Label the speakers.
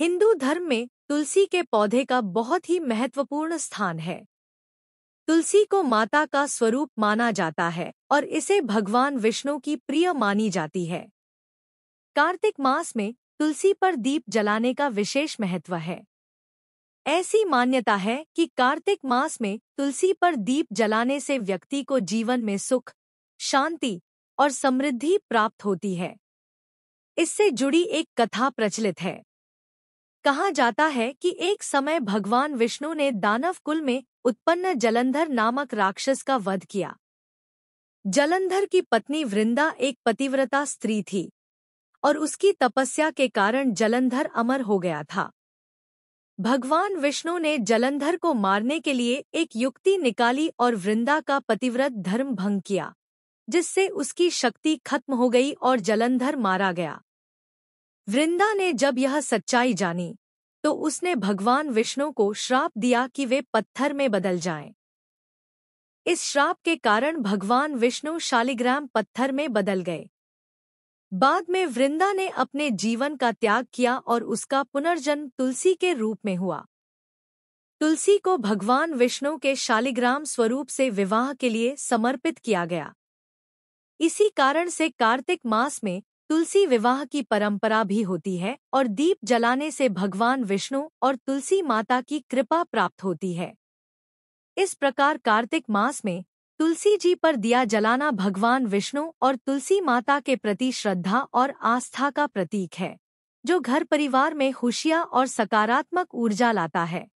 Speaker 1: हिंदू धर्म में तुलसी के पौधे का बहुत ही महत्वपूर्ण स्थान है तुलसी को माता का स्वरूप माना जाता है और इसे भगवान विष्णु की प्रिय मानी जाती है कार्तिक मास में तुलसी पर दीप जलाने का विशेष महत्व है ऐसी मान्यता है कि कार्तिक मास में तुलसी पर दीप जलाने से व्यक्ति को जीवन में सुख शांति और समृद्धि प्राप्त होती है इससे जुड़ी एक कथा प्रचलित है कहा जाता है कि एक समय भगवान विष्णु ने दानव कुल में उत्पन्न जलंधर नामक राक्षस का वध किया जलंधर की पत्नी वृंदा एक पतिव्रता स्त्री थी और उसकी तपस्या के कारण जलंधर अमर हो गया था भगवान विष्णु ने जलंधर को मारने के लिए एक युक्ति निकाली और वृंदा का पतिव्रत धर्म भंग किया जिससे उसकी शक्ति खत्म हो गई और जलंधर मारा गया वृंदा ने जब यह सच्चाई जानी तो उसने भगवान विष्णु को श्राप दिया कि वे पत्थर में बदल जाएं। इस श्राप के कारण भगवान विष्णु शालिग्राम पत्थर में बदल गए बाद में वृंदा ने अपने जीवन का त्याग किया और उसका पुनर्जन्म तुलसी के रूप में हुआ तुलसी को भगवान विष्णु के शालिग्राम स्वरूप से विवाह के लिए समर्पित किया गया इसी कारण से कार्तिक मास में तुलसी विवाह की परंपरा भी होती है और दीप जलाने से भगवान विष्णु और तुलसी माता की कृपा प्राप्त होती है इस प्रकार कार्तिक मास में तुलसी जी पर दिया जलाना भगवान विष्णु और तुलसी माता के प्रति श्रद्धा और आस्था का प्रतीक है जो घर परिवार में खुशियाँ और सकारात्मक ऊर्जा लाता है